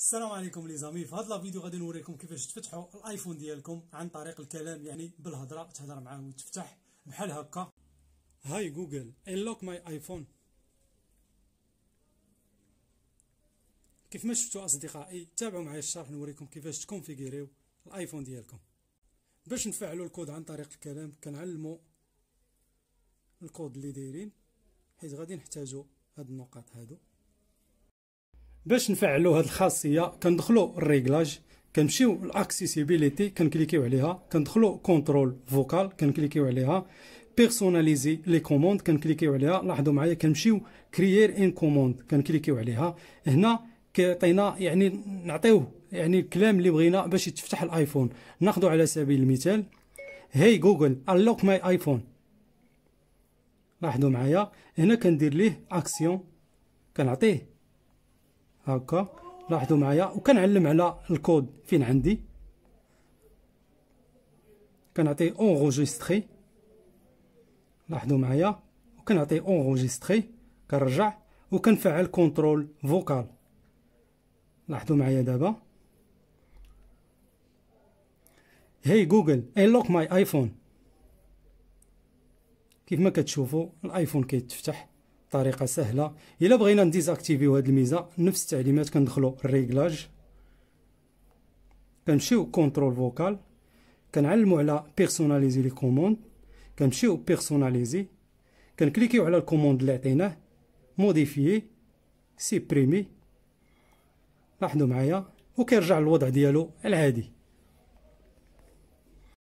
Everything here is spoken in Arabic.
السلام عليكم لي زامي في هاد الفيديو غادي نوريكم كيفاش تفتحوا الايفون ديالكم عن طريق الكلام يعني بالهضره تهضر معاه وتفتح بحال هكا هاي جوجل انلوك ماي ايفون كيف ما شفتوا اصدقائي تابعوا معايا الشرح نوريكم كيفاش تكونفيغيريو الايفون ديالكم باش نفعلوا الكود عن طريق الكلام كنعلموا الكود اللي دايرين حيت غادي نحتاجوا هاد النقاط هادو باش نفعلوا هذه الخاصيه كندخلوا الريغلاج كنمشيو لاكسيسيبيليتي كنكليكيو عليها كندخلوا كونترول فوكال كنكليكيو عليها بيرسوناليزي لي كوموند كنكليكيو عليها لاحظوا معايا كنمشيو كريير ان كوموند كنكليكيو عليها هنا كيعطينا يعني نعطيوه يعني الكلام اللي بغينا باش يتفتح الايفون ناخدو على سبيل المثال هاي جوجل انلوك ماي ايفون لاحظوا معايا هنا كندير ليه اكسيون كنعطيه هكا لاحظوا معايا وكنعلم على الكود فين عندي كنعطي اونغوجيستري لاحظوا معايا وكنعطي اونغوجيستري كنرجع وكنفعل كونترول فوكال لاحظوا معايا دابا هاي جوجل انلوك ماي ايفون كيف ما كتشوفوا الايفون كيتفتح طريقه سهله الا بغينا نديزاكتيفيو هاد الميزه نفس التعليمات كندخلو ريغلاج كنمشيو كونترول فوكال كنعلمو على بيرسوناليزي لي كوموند كنمشيو بيرسوناليزي كنكليكيو على الكوموند اللي عطيناه موديفي سيبريمي لاحظوا معايا وكيرجع الوضع ديالو العادي